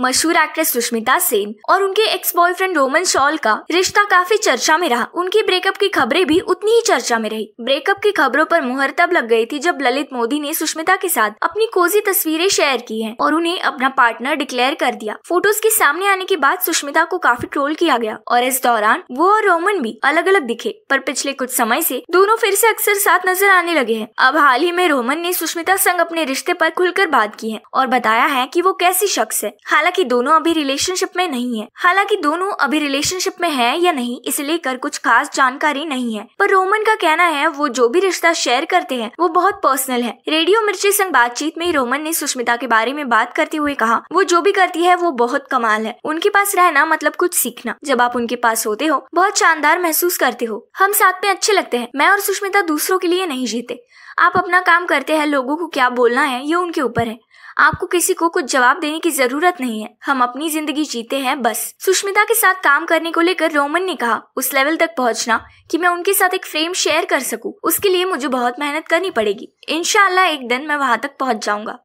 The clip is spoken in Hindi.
मशहूर एक्ट्रेस सुष्मिता सेन और उनके एक्स बॉयफ्रेंड रोमन शॉल का रिश्ता काफी चर्चा में रहा उनकी ब्रेकअप की खबरें भी उतनी ही चर्चा में रही ब्रेकअप की खबरों पर मुहर तब लग गई थी जब ललित मोदी ने सुष्मिता के साथ अपनी कोजी तस्वीरें शेयर की हैं और उन्हें अपना पार्टनर डिक्लेयर कर दिया फोटोज के सामने आने के बाद सुष्मिता को काफी ट्रोल किया गया और इस दौरान वो और रोमन भी अलग अलग दिखे पर पिछले कुछ समय से दोनों फिर से अक्सर साथ नजर आने लगे हैं अब हाल ही में रोमन ने सुष्मिता संग अपने रिश्ते पर खुलकर बात की है और बताया है कि वो कैसी शख्स है हालांकि हालांकि दोनों अभी रिलेशनशिप में नहीं है हालांकि दोनों अभी रिलेशनशिप में है या नहीं इसे लेकर कुछ खास जानकारी नहीं है पर रोमन का कहना है वो जो भी रिश्ता शेयर करते हैं वो बहुत पर्सनल है रेडियो मिर्ची संग बातचीत में रोमन ने सुष्मिता के बारे में बात करते हुए कहा वो जो भी करती है वो बहुत कमाल है उनके पास रहना मतलब कुछ सीखना जब आप उनके पास होते हो बहुत शानदार महसूस करते हो हम साथ में अच्छे लगते हैं मैं और सुष्मिता दूसरों के लिए नहीं जीते आप अपना काम करते हैं लोगों को क्या बोलना है ये उनके ऊपर है आपको किसी को कुछ जवाब देने की जरूरत नहीं है हम अपनी जिंदगी जीते हैं बस सुष्मिता के साथ काम करने को लेकर रोमन ने कहा उस लेवल तक पहुंचना कि मैं उनके साथ एक फ्रेम शेयर कर सकूं उसके लिए मुझे बहुत मेहनत करनी पड़ेगी इनशाला एक दिन मैं वहां तक पहुंच जाऊंगा